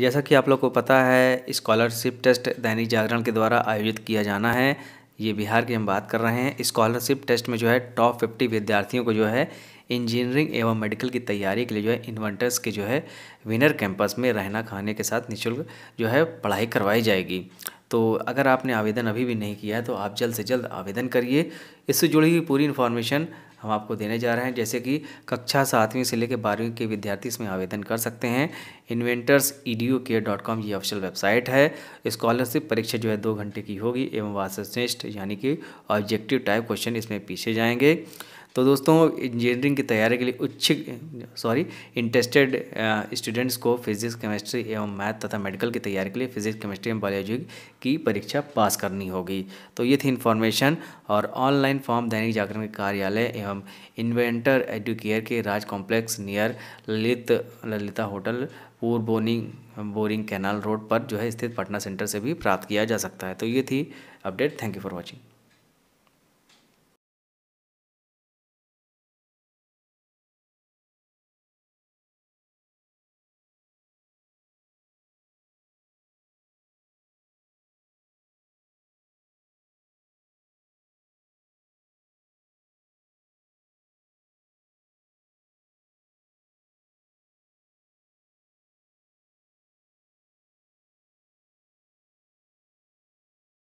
जैसा कि आप लोग को पता है स्कॉलरशिप टेस्ट दैनिक जागरण के द्वारा आयोजित किया जाना है ये बिहार की हम बात कर रहे हैं स्कॉलरशिप टेस्ट में जो है टॉप फिफ्टी विद्यार्थियों को जो है इंजीनियरिंग एवं मेडिकल की तैयारी के लिए जो है इन्वर्टर्स के जो है विनर कैंपस में रहना खाने के साथ निःशुल्क जो है पढ़ाई करवाई जाएगी तो अगर आपने आवेदन अभी भी नहीं किया है तो आप जल्द से जल्द आवेदन करिए इससे जुड़ी हुई पूरी इन्फॉर्मेशन हम आपको देने जा रहे हैं जैसे कि कक्षा सातवीं से लेकर बारहवीं के विद्यार्थी इसमें आवेदन कर सकते हैं inventors E D care dot com ये ऑफिशियल वेबसाइट है स्कॉलरशिप परीक्षा जो है दो घंटे की होगी एवं वास्तवश्रेष्ठ यानी कि ऑब्जेक्टिव टाइप क्वेश्चन इसमें पीछे जाएंगे तो दोस्तों इंजीनियरिंग की तैयारी के लिए उच्च सॉरी इंटरेस्टेड स्टूडेंट्स को फिजिक्स केमिस्ट्री एवं मैथ तथा मेडिकल की तैयारी के लिए फिजिक्स केमिस्ट्री एवं बायोलॉजी की परीक्षा पास करनी होगी तो ये थी इन्फॉर्मेशन और ऑनलाइन फॉर्म दैनिक जागरण के कार्यालय एवं इन्वेंटर एडुकेयर के Raj complex near Lalit Lalita hotel पूर्व बोनिंग बोरिंग कैनाल रोड पर जो है स्थित पटना सेंटर से भी प्राप्त किया जा सकता है तो ये थी update thank you for watching